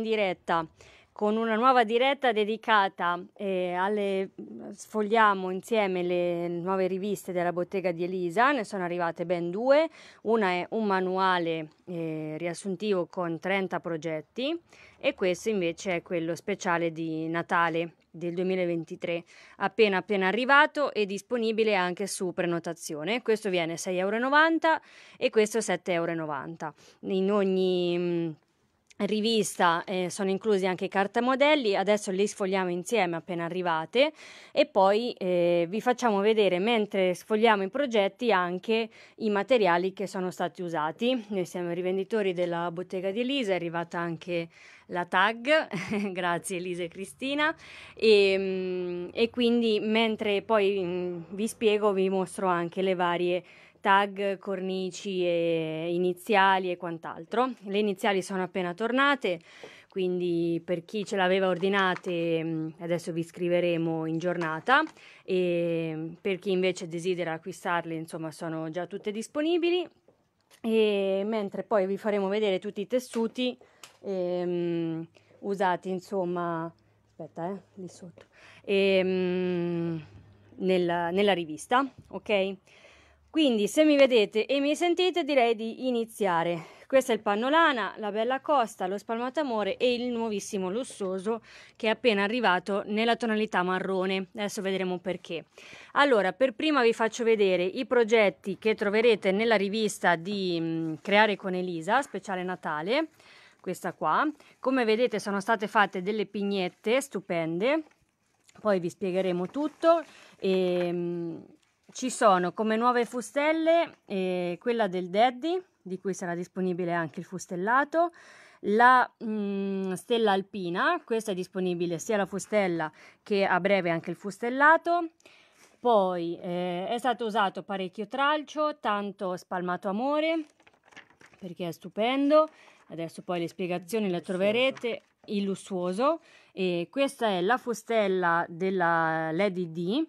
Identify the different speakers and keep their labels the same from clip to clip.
Speaker 1: in diretta con una nuova diretta dedicata eh, alle sfogliamo insieme le nuove riviste della bottega di Elisa, ne sono arrivate ben due, una è un manuale eh, riassuntivo con 30 progetti e questo invece è quello speciale di Natale del 2023, appena appena arrivato e disponibile anche su prenotazione. Questo viene 6,90 euro e questo 7,90 euro. In ogni mh, mm, rivista eh, sono inclusi anche i cartamodelli, adesso li sfogliamo insieme appena arrivate e poi eh, vi facciamo vedere mentre sfogliamo i progetti anche i materiali che sono stati usati. Noi siamo i rivenditori della bottega di Elisa, è arrivata anche la tag, grazie Elisa e Cristina e, ehm, e quindi mentre poi mh, mm, vi spiego vi mostro anche le varie tag, cornici, e iniziali e quant'altro. Le iniziali sono appena tornate, quindi per chi ce l'aveva ordinate mm, adesso vi scriveremo in giornata e mm, per chi invece desidera acquistarle insomma sono già tutte disponibili e mentre poi vi faremo vedere tutti i tessuti ehm, usati insomma aspetta eh, lì sotto ehm, nella, nella rivista ok quindi se mi vedete e mi sentite direi di iniziare. Questo è il Pannolana, la Bella Costa, lo Spalmatamore e il nuovissimo Lussoso che è appena arrivato nella tonalità marrone. Adesso vedremo perché. Allora, per prima vi faccio vedere i progetti che troverete nella rivista di mm, Creare con Elisa, speciale Natale, questa qua. Come vedete sono state fatte delle pignette stupende, poi vi spiegheremo tutto e mm, ci sono come nuove fustelle eh, quella del Daddy, di cui sarà disponibile anche il fustellato, la mh, mm, stella alpina, questa è disponibile sia la fustella che a breve anche il fustellato. Poi eh, è stato usato parecchio tralcio, tanto spalmato amore, perché è stupendo. Adesso poi le spiegazioni le troverete. Il lussuoso. E questa è la fustella della Lady D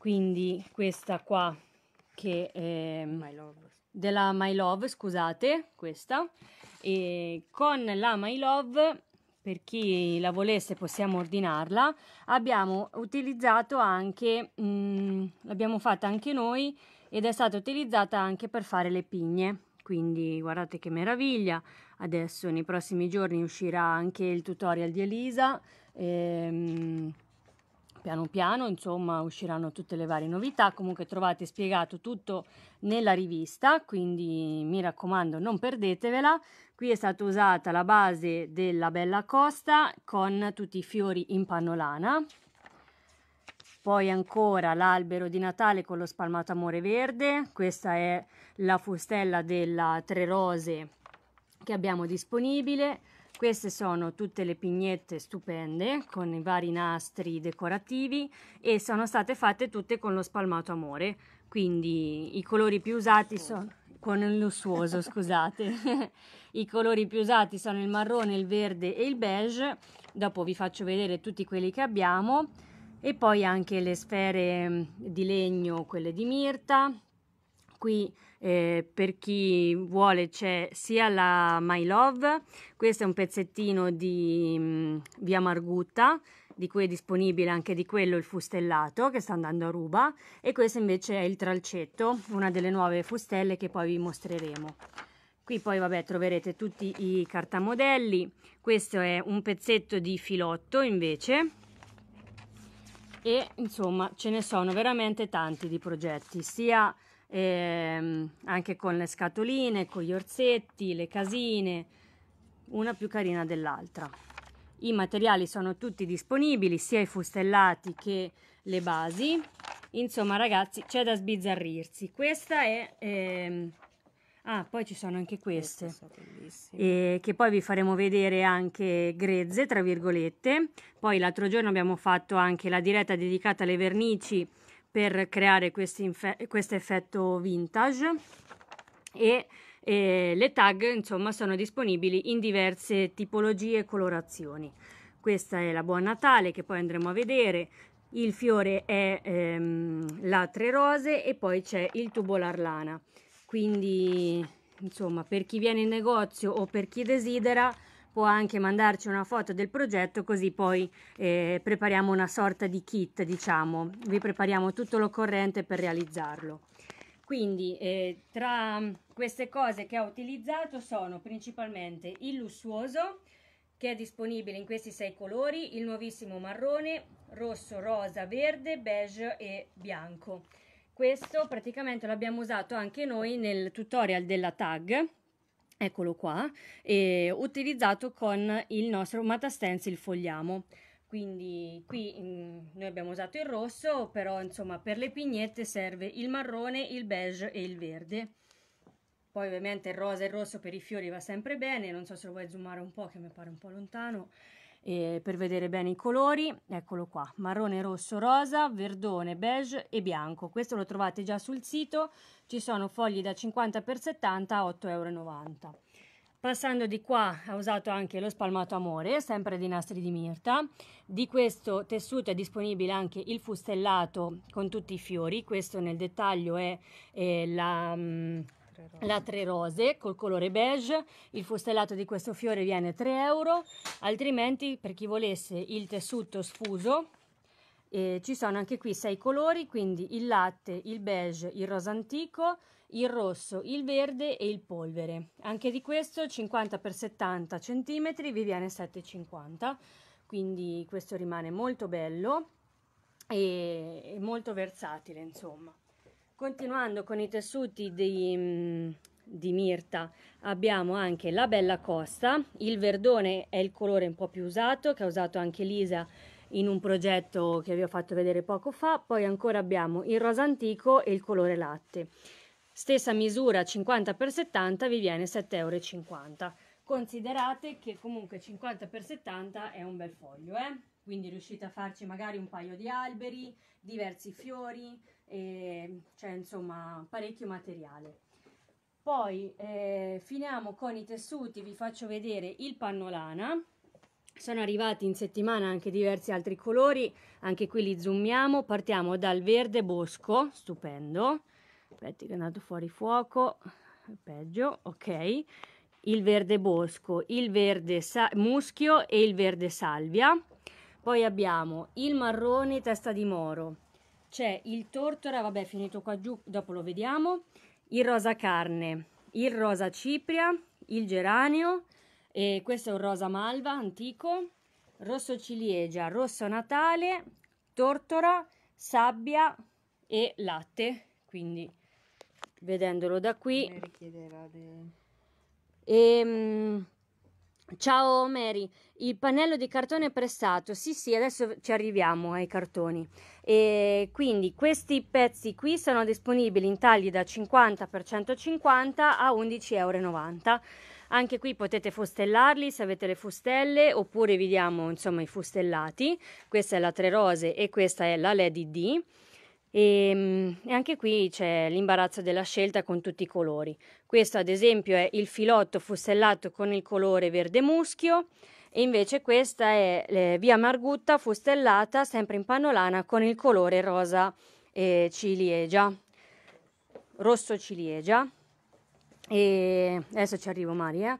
Speaker 1: quindi questa qua che è ehm, My della My Love, scusate, questa e con la My Love per chi la volesse possiamo ordinarla abbiamo utilizzato anche mh, mm, l'abbiamo fatta anche noi ed è stata utilizzata anche per fare le pigne quindi guardate che meraviglia adesso nei prossimi giorni uscirà anche il tutorial di Elisa ehm, piano piano insomma usciranno tutte le varie novità comunque trovate spiegato tutto nella rivista quindi mi raccomando non perdetevela qui è stata usata la base della bella costa con tutti i fiori in pannolana poi ancora l'albero di Natale con lo spalmato amore verde, questa è la fustella della Tre Rose che abbiamo disponibile. Queste sono tutte le pignette stupende con i vari nastri decorativi e sono state fatte tutte con lo spalmato amore, quindi i colori più usati sono con il lussuoso, scusate. I colori più usati sono il marrone, il verde e il beige. Dopo vi faccio vedere tutti quelli che abbiamo e poi anche le sfere di legno, quelle di Mirta. Qui eh, per chi vuole c'è sia la My Love, questo è un pezzettino di mh, mm, Via Margutta, di cui è disponibile anche di quello il fustellato che sta andando a ruba e questo invece è il tralcetto, una delle nuove fustelle che poi vi mostreremo. Qui poi vabbè troverete tutti i cartamodelli, questo è un pezzetto di filotto invece e insomma ce ne sono veramente tanti di progetti, sia ehm, anche con le scatoline, con gli orsetti, le casine, una più carina dell'altra. I materiali sono tutti disponibili, sia i fustellati che le basi. Insomma ragazzi, c'è da sbizzarrirsi. Questa è... Ehm, Ah, poi ci sono anche queste, eh, che poi vi faremo vedere anche grezze, tra virgolette. Poi l'altro giorno abbiamo fatto anche la diretta dedicata alle vernici per creare questo effetto vintage e e le tag insomma sono disponibili in diverse tipologie e colorazioni questa è la buon natale che poi andremo a vedere il fiore è ehm, la tre rose e poi c'è il tubular lana quindi insomma per chi viene in negozio o per chi desidera può anche mandarci una foto del progetto così poi eh, prepariamo una sorta di kit, diciamo, vi prepariamo tutto l'occorrente per realizzarlo. Quindi eh, tra queste cose che ho utilizzato sono principalmente il lussuoso, che è disponibile in questi sei colori, il nuovissimo marrone, rosso, rosa, verde, beige e bianco. Questo praticamente l'abbiamo usato anche noi nel tutorial della tag eccolo qua, eh, utilizzato con il nostro Matastencil Fogliamo. Quindi qui mm, noi abbiamo usato il rosso, però insomma per le pignette serve il marrone, il beige e il verde. Poi ovviamente il rosa e il rosso per i fiori va sempre bene, non so se lo vuoi zoomare un po' che mi pare un po' lontano eh, per vedere bene i colori, eccolo qua, marrone, rosso, rosa, verdone, beige e bianco. Questo lo trovate già sul sito, ci sono fogli da 50 x 70 a 8,90 euro. Passando di qua ho usato anche lo spalmato amore, sempre di nastri di mirta. Di questo tessuto è disponibile anche il fustellato con tutti i fiori, questo nel dettaglio è, è la... Mh, mm, tre rose. La tre rose col colore beige, il fustellato di questo fiore viene 3 euro, altrimenti per chi volesse il tessuto sfuso eh, ci sono anche qui sei colori, quindi il latte, il beige, il rosa antico, il rosso, il verde e il polvere. Anche di questo 50 x 70 cm vi viene 7,50, quindi questo rimane molto bello e molto versatile insomma. Continuando con i tessuti di, mm, di Mirta abbiamo anche la Bella Costa, il verdone è il colore un po' più usato che ha usato anche Lisa in un progetto che vi ho fatto vedere poco fa, poi ancora abbiamo il rosa antico e il colore latte. Stessa misura 50x70 vi viene 7,50 euro. Considerate che comunque 50x70 è un bel foglio, eh? quindi riuscite a farci magari un paio di alberi, diversi fiori, e c'è cioè, insomma parecchio materiale. Poi eh, finiamo con i tessuti, vi faccio vedere il pannolana. Sono arrivati in settimana anche diversi altri colori, anche qui li zoomiamo. Partiamo dal verde bosco, stupendo. Aspetti che è andato fuori fuoco, peggio, ok. Il verde bosco, il verde muschio e il verde salvia. Poi abbiamo il marrone testa di moro, c'è il tortora, vabbè finito qua giù, dopo lo vediamo, il rosa carne, il rosa cipria, il geranio, e questo è un rosa malva antico, rosso ciliegia, rosso natale, tortora, sabbia e latte, quindi vedendolo da qui. E, ehm, ciao Mary, il pannello di cartone è prestato. Sì, sì, adesso ci arriviamo ai cartoni. E quindi questi pezzi qui sono disponibili in tagli da 50 x 150 a 11,90 euro. Anche qui potete fustellarli se avete le fustelle oppure vi diamo insomma i fustellati. Questa è la Tre Rose e questa è la Lady D. E, ehm, e, anche qui c'è l'imbarazzo della scelta con tutti i colori. Questo ad esempio è il filotto fustellato con il colore verde muschio. E invece questa è eh, via Margutta fustellata sempre in pannolana con il colore rosa eh, ciliegia, rosso ciliegia. E adesso ci arrivo Maria.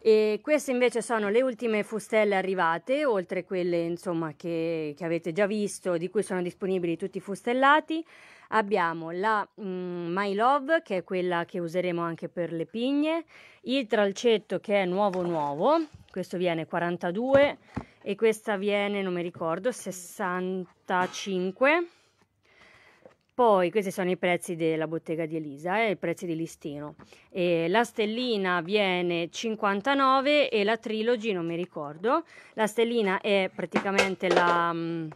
Speaker 1: Eh. E queste invece sono le ultime fustelle arrivate, oltre quelle insomma, che, che, avete già visto, di cui sono disponibili tutti i fustellati. Abbiamo la mh, mm, My Love, che è quella che useremo anche per le pigne, il tralcetto che è nuovo nuovo, questo viene 42 e questa viene, non mi ricordo, 65 poi questi sono i prezzi della bottega di Elisa, eh, i prezzi di listino. E la stellina viene 59 e la trilogy non mi ricordo. La stellina è praticamente la, mm,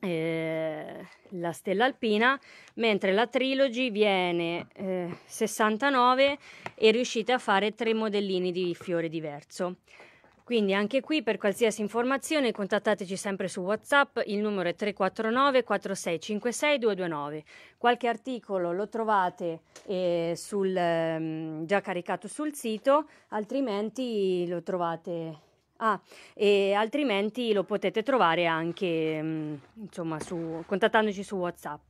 Speaker 1: eh, la stella alpina, mentre la trilogy viene eh, 69 e riuscite a fare tre modellini di fiore diverso. Quindi anche qui per qualsiasi informazione contattateci sempre su WhatsApp, il numero è 349 4656 229. Qualche articolo lo trovate eh, sul, eh, già caricato sul sito, altrimenti lo trovate Ah, e altrimenti lo potete trovare anche, mh, mm, insomma, su, contattandoci su WhatsApp.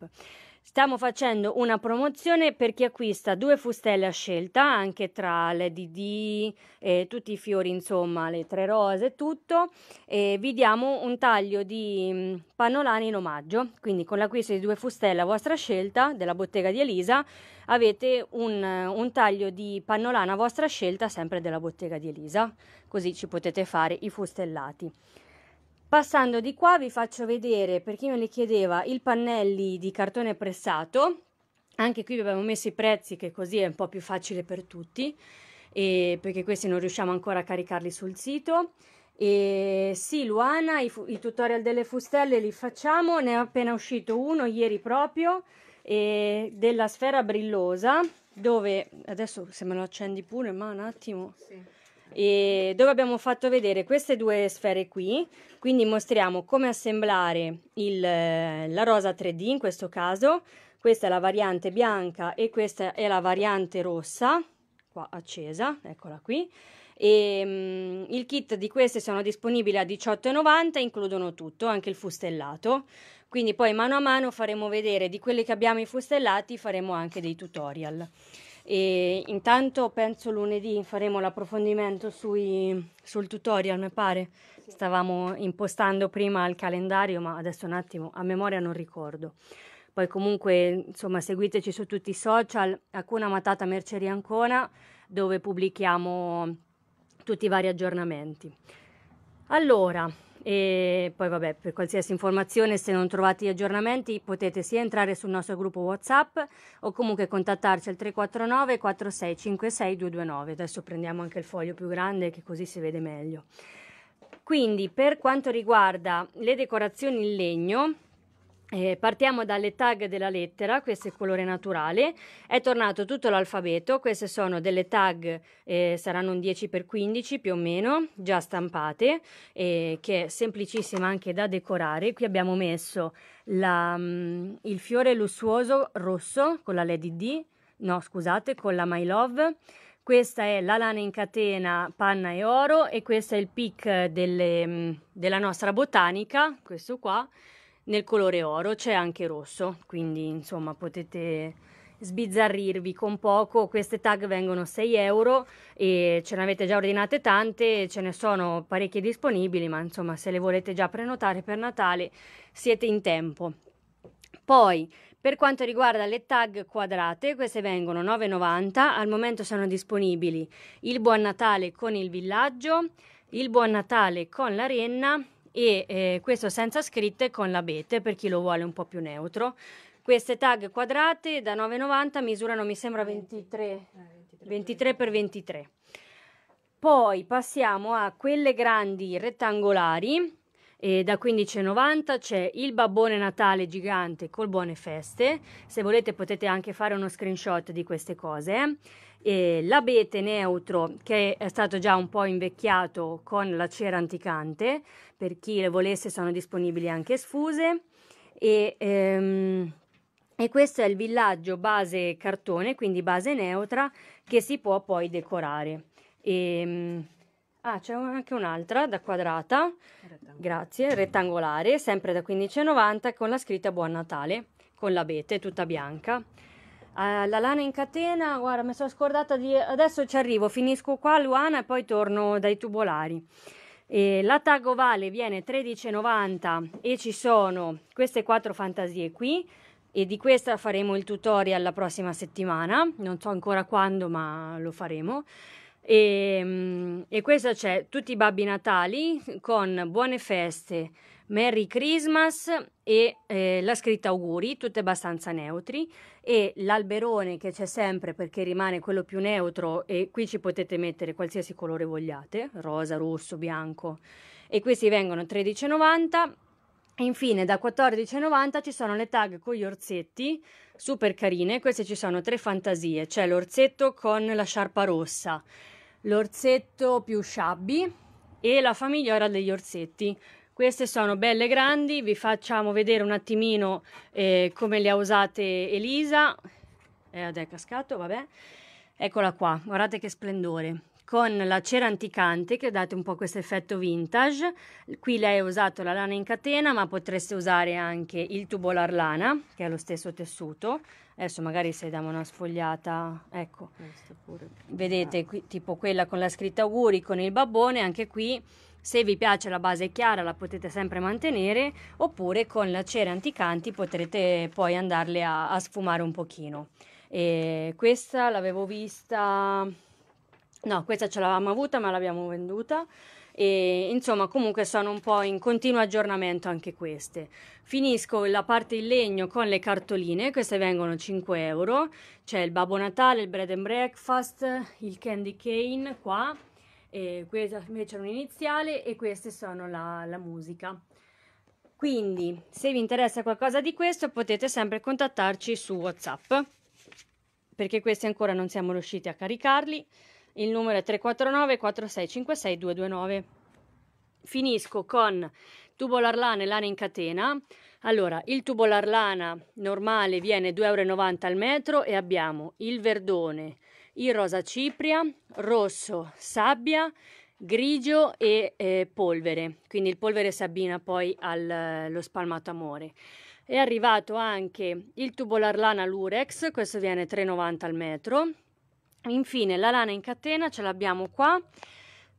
Speaker 1: Stiamo facendo una promozione per chi acquista due fustelle a scelta, anche tra le DD, e tutti i fiori, insomma, le tre rose e tutto. E vi diamo un taglio di mh, mm, in omaggio. Quindi con l'acquisto di due fustelle a vostra scelta della bottega di Elisa avete un, eh, un taglio di pannolana a vostra scelta sempre della bottega di Elisa. Così ci potete fare i fustellati. Passando di qua vi faccio vedere, per chi me le chiedeva, i pannelli di cartone pressato. Anche qui abbiamo messo i prezzi che così è un po' più facile per tutti, perché questi non riusciamo ancora a caricarli sul sito. E sì, Luana, i, i, tutorial delle fustelle li facciamo, ne è appena uscito uno ieri proprio, della sfera brillosa, dove adesso se me lo accendi pure, ma un attimo... Sì e dove abbiamo fatto vedere queste due sfere qui, quindi mostriamo come assemblare il, la rosa 3D in questo caso, questa è la variante bianca e questa è la variante rossa, qua accesa, eccola qui, e um, il kit di queste sono disponibili a 18,90 includono tutto anche il fustellato quindi poi mano a mano faremo vedere di quelli che abbiamo i fustellati faremo anche dei tutorial e intanto penso lunedì faremo l'approfondimento sui, sul tutorial, mi pare. Stavamo impostando prima il calendario, ma adesso un attimo, a memoria non ricordo. Poi comunque, insomma, seguiteci su tutti i social, Acuna Matata Merceria Ancona, dove pubblichiamo tutti i vari aggiornamenti. Allora, e poi vabbè, per qualsiasi informazione, se non trovate gli aggiornamenti, potete sia entrare sul nostro gruppo WhatsApp o comunque contattarci al 349 4656 229. Adesso prendiamo anche il foglio più grande che così si vede meglio. Quindi, per quanto riguarda le decorazioni in legno, eh, partiamo dalle tag della lettera, questo è il colore naturale, è tornato tutto l'alfabeto, queste sono delle tag, eh, saranno un 10x15 più o meno, già stampate, eh, che è semplicissima anche da decorare. Qui abbiamo messo la, mh, mm, il fiore lussuoso rosso con la Lady D, no scusate, con la My Love, questa è la lana in catena panna e oro e questo è il pic delle, mh, mm, della nostra botanica, questo qua nel colore oro c'è anche rosso, quindi insomma potete sbizzarrirvi con poco. Queste tag vengono 6 euro e ce ne avete già ordinate tante, ce ne sono parecchie disponibili, ma insomma se le volete già prenotare per Natale siete in tempo. Poi per quanto riguarda le tag quadrate, queste vengono 9,90, al momento sono disponibili il Buon Natale con il villaggio, il Buon Natale con la renna e eh, questo senza scritte con l'abete per chi lo vuole un po' più neutro. Queste tag quadrate da 9,90 misurano mi sembra 23, 23 x 23. Poi passiamo a quelle grandi rettangolari. E da 15,90 c'è il babbone natale gigante col buone feste. Se volete potete anche fare uno screenshot di queste cose. Eh? eh, l'abete neutro che è stato già un po' invecchiato con la cera anticante, per chi le volesse sono disponibili anche sfuse e, ehm, e questo è il villaggio base cartone, quindi base neutra, che si può poi decorare. E, ehm, ah, c'è anche un'altra da quadrata, rettangolare. grazie, rettangolare, sempre da 15,90 con la scritta Buon Natale, con l'abete tutta bianca. Uh, la lana in catena, guarda, mi sono scordata di... Adesso ci arrivo, finisco qua a Luana e poi torno dai tubolari. E la tag ovale viene 13,90 e ci sono queste quattro fantasie qui e di questa faremo il tutorial la prossima settimana, non so ancora quando ma lo faremo. E, mm, e questa c'è tutti i babbi natali con buone feste. Merry Christmas e eh, la scritta auguri, tutte abbastanza neutri e l'alberone che c'è sempre perché rimane quello più neutro e qui ci potete mettere qualsiasi colore vogliate, rosa, rosso, bianco e questi vengono 13,90 e Infine da 14,90 ci sono le tag con gli orzetti, super carine, queste ci sono tre fantasie, c'è l'orzetto con la sciarpa rossa, l'orzetto più shabby e la famiglia ora degli orzetti. Queste sono belle grandi, vi facciamo vedere un attimino eh, come le ha usate Elisa. Eh, è cascato, vabbè. Eccola qua, guardate che splendore. Con la cera anticante che date un po' questo effetto vintage. Qui lei ha usato la lana in catena, ma potreste usare anche il tubular lana, che è lo stesso tessuto. Adesso magari se diamo una sfogliata, ecco. Vedete, ah. qui, tipo quella con la scritta auguri, con il babbone, anche qui se vi piace la base chiara la potete sempre mantenere oppure con la cera anticanti potrete poi andarle a, a sfumare un pochino. E questa l'avevo vista... No, questa ce l'avevamo avuta ma l'abbiamo venduta. E, insomma comunque sono un po' in continuo aggiornamento anche queste finisco la parte in legno con le cartoline queste vengono 5 euro c'è il babbo natale il bread and breakfast il candy cane qua e questa invece è un iniziale e queste sono la, la musica. Quindi se vi interessa qualcosa di questo potete sempre contattarci su Whatsapp perché questi ancora non siamo riusciti a caricarli. Il numero è 349 4656 229. Finisco con tubular lana e lana in catena. Allora, il tubular lana normale viene 2,90 euro al metro e abbiamo il verdone, il rosa cipria, rosso sabbia, grigio e eh, polvere, quindi il polvere Sabina poi allo eh, spalmato amore. È arrivato anche il tubular lana Lurex, questo viene 3,90 al metro. Infine la lana in catena ce l'abbiamo qua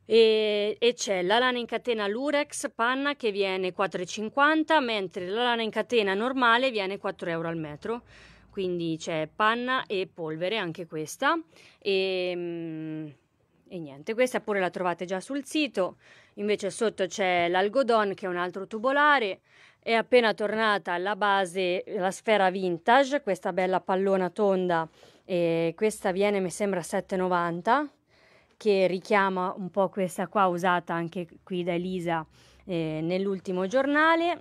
Speaker 1: e, e c'è la lana in catena Lurex panna che viene 4,50 mentre la lana in catena normale viene 4 euro al metro quindi c'è panna e polvere, anche questa. E, ehm, e niente, questa pure la trovate già sul sito. Invece sotto c'è l'algodon che è un altro tubolare. È appena tornata la base, la sfera vintage, questa bella pallona tonda. E questa viene, mi sembra, 7,90 che richiama un po' questa qua usata anche qui da Elisa eh, nell'ultimo giornale.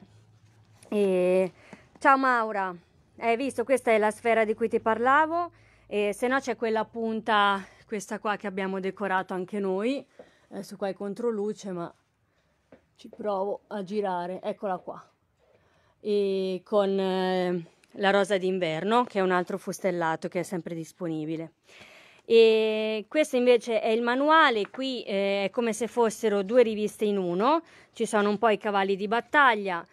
Speaker 1: E... Ciao Maura! Hai visto, questa è la sfera di cui ti parlavo, e se no c'è quella punta, questa qua che abbiamo decorato anche noi, adesso qua è controluce ma ci provo a girare, eccola qua, e con eh, la rosa d'inverno che è un altro fustellato che è sempre disponibile. E questo invece è il manuale, qui eh, è come se fossero due riviste in uno, ci sono un po' i cavalli di battaglia,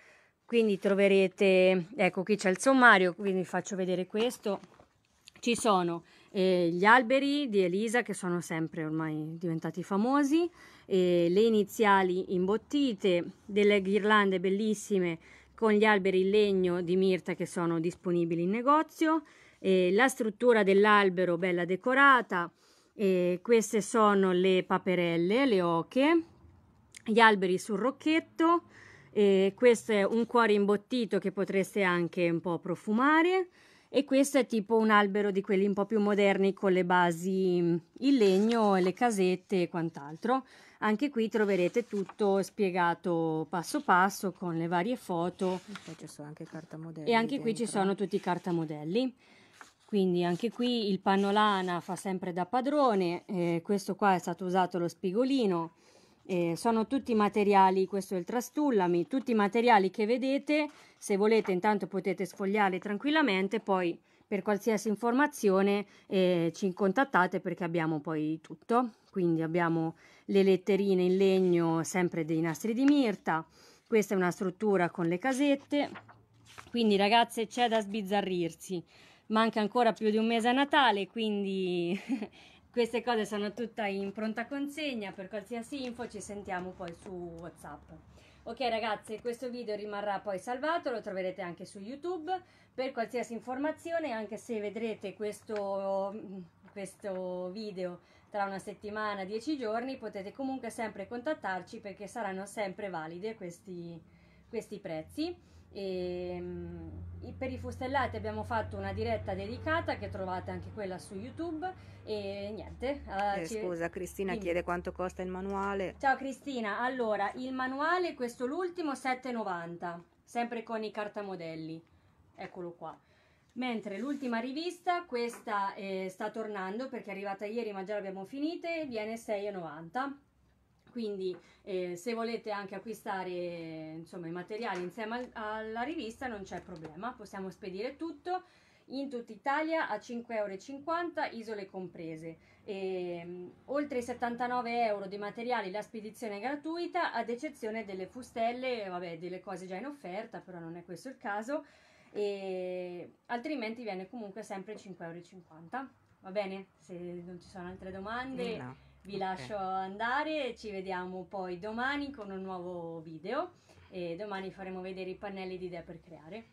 Speaker 1: quindi troverete, ecco qui c'è il sommario, quindi faccio vedere questo. Ci sono eh, gli alberi di Elisa che sono sempre ormai diventati famosi, eh, le iniziali imbottite, delle ghirlande bellissime con gli alberi in legno di Mirta che sono disponibili in negozio, eh, la struttura dell'albero bella decorata, queste sono le paperelle, le oche, gli alberi sul rocchetto, eh, questo è un cuore imbottito che potreste anche un po' profumare e questo è tipo un albero di quelli un po' più moderni con le basi mm, in legno, le casette e quant'altro. Anche qui troverete tutto spiegato passo passo con le varie foto. Anche e anche qui ci sono tutti i cartamodelli. Quindi anche qui il pannolana fa sempre da padrone, eh, questo qua è stato usato lo spigolino, eh, sono tutti materiali, questo è il trastullami, tutti i materiali che vedete, se volete intanto potete sfogliare tranquillamente, poi per qualsiasi informazione eh, ci contattate perché abbiamo poi tutto. Quindi abbiamo le letterine in legno sempre dei nastri di mirta, questa è una struttura con le casette, quindi ragazze c'è da sbizzarrirsi. Manca ancora più di un mese a Natale, quindi Queste cose sono tutte in pronta consegna, per qualsiasi info ci sentiamo poi su WhatsApp. Ok ragazzi, questo video rimarrà poi salvato, lo troverete anche su YouTube. Per qualsiasi informazione, anche se vedrete questo, questo video tra una settimana, dieci giorni, potete comunque sempre contattarci perché saranno sempre valide questi, questi prezzi. E, ehm, per i fustellati abbiamo fatto una diretta dedicata che trovate anche quella su YouTube e niente. Ah, eh, ci... Scusa, Cristina Dimmi. chiede quanto costa il manuale. Ciao Cristina, allora il manuale, questo l'ultimo, 7,90, sempre con i cartamodelli, eccolo qua. Mentre l'ultima rivista, questa eh, sta tornando perché è arrivata ieri ma già l'abbiamo finita, viene 6,90 quindi eh, se volete anche acquistare insomma, i materiali insieme al, alla rivista non c'è problema, possiamo spedire tutto in tutta Italia a 5,50 euro, isole comprese. E, ehm, oltre i 79 euro di materiali la spedizione è gratuita ad eccezione delle fustelle, vabbè delle cose già in offerta però non è questo il caso e, altrimenti viene comunque sempre 5,50 euro. Va bene? Se non ci sono altre domande... No vi okay. lascio andare, ci vediamo poi domani con un nuovo video e domani faremo vedere i pannelli di idee per creare.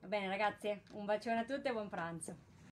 Speaker 1: Va bene ragazzi, un bacione a tutti e buon pranzo!